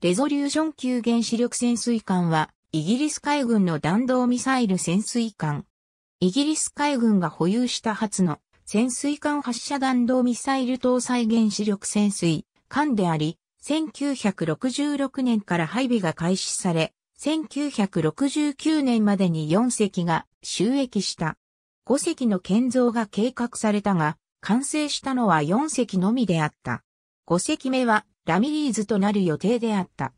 レゾリューション級原子力潜水艦は、イギリス海軍の弾道ミサイル潜水艦。イギリス海軍が保有した初の潜水艦発射弾道ミサイル搭載原子力潜水艦であり、1966年から配備が開始され、1969年までに4隻が収益した。5隻の建造が計画されたが、完成したのは4隻のみであった。5隻目はラミリーズとなる予定であった。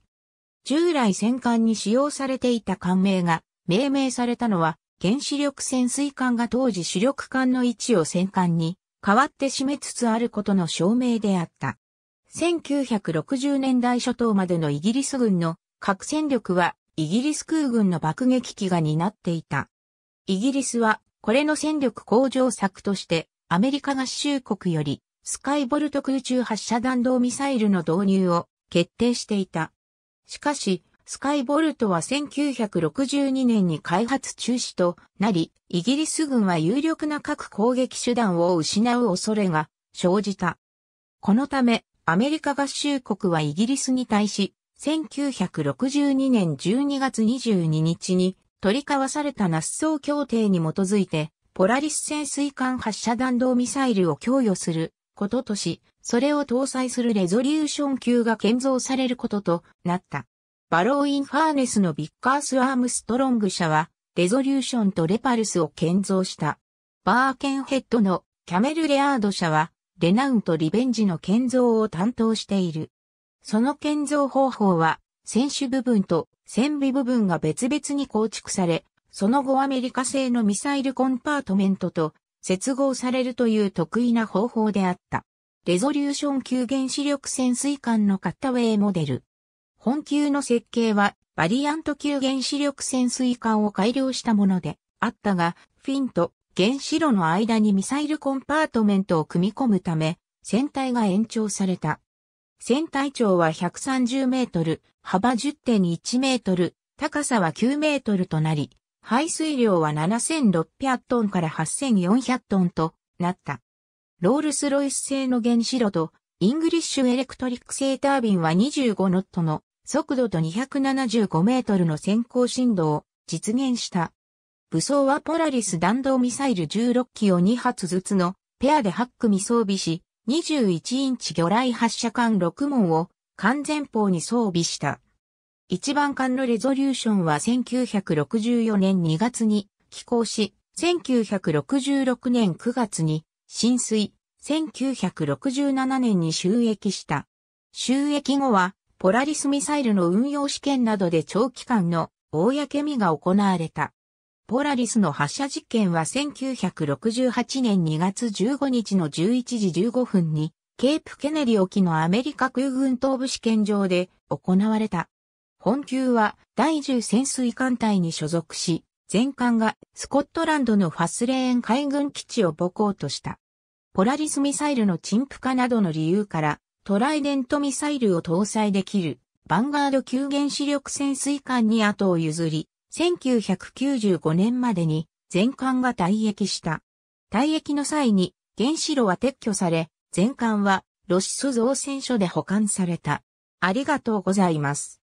従来戦艦に使用されていた艦名が命名されたのは原子力潜水艦が当時主力艦の位置を戦艦に変わって締めつつあることの証明であった。1960年代初頭までのイギリス軍の核戦力はイギリス空軍の爆撃機が担っていた。イギリスはこれの戦力向上策としてアメリカ合衆国よりスカイボルト空中発射弾道ミサイルの導入を決定していた。しかし、スカイボルトは1962年に開発中止となり、イギリス軍は有力な核攻撃手段を失う恐れが生じた。このため、アメリカ合衆国はイギリスに対し、1962年12月22日に取り交わされたナッソー協定に基づいて、ポラリス潜水艦発射弾道ミサイルを供与することとし、それを搭載するレゾリューション級が建造されることとなった。バローインファーネスのビッカース・アームストロング社は、レゾリューションとレパルスを建造した。バーケンヘッドのキャメル・レアード社は、レナウンとリベンジの建造を担当している。その建造方法は、船首部分と船尾部分が別々に構築され、その後アメリカ製のミサイルコンパートメントと接合されるという得意な方法であった。レゾリューション級原子力潜水艦のカッタウェイモデル。本級の設計は、バリアント級原子力潜水艦を改良したものであったが、フィンと原子炉の間にミサイルコンパートメントを組み込むため、船体が延長された。船体長は130メートル、幅10.1メートル、高さは9メートルとなり、排水量は7600トンから8400トンとなった。ロールスロイス製の原子炉とイングリッシュエレクトリック製タービンは25ノットの速度と275メートルの先行振動を実現した。武装はポラリス弾道ミサイル16機を2発ずつのペアで8組装備し、21インチ魚雷発射管6門を完全砲に装備した。一番艦のレゾリューションは1964年2月に寄港し、1966年9月に浸水、1967年に収益した。収益後は、ポラリスミサイルの運用試験などで長期間の公見が行われた。ポラリスの発射実験は1968年2月15日の11時15分に、ケープケネリ沖のアメリカ空軍東部試験場で行われた。本級は第10潜水艦隊に所属し、全艦がスコットランドのファスレーン海軍基地を母港とした。ポラリスミサイルの陳腐化などの理由から、トライデントミサイルを搭載できる、ヴァンガード級原子力潜水艦に後を譲り、1995年までに全艦が退役した。退役の際に原子炉は撤去され、全艦はロシス造船所で保管された。ありがとうございます。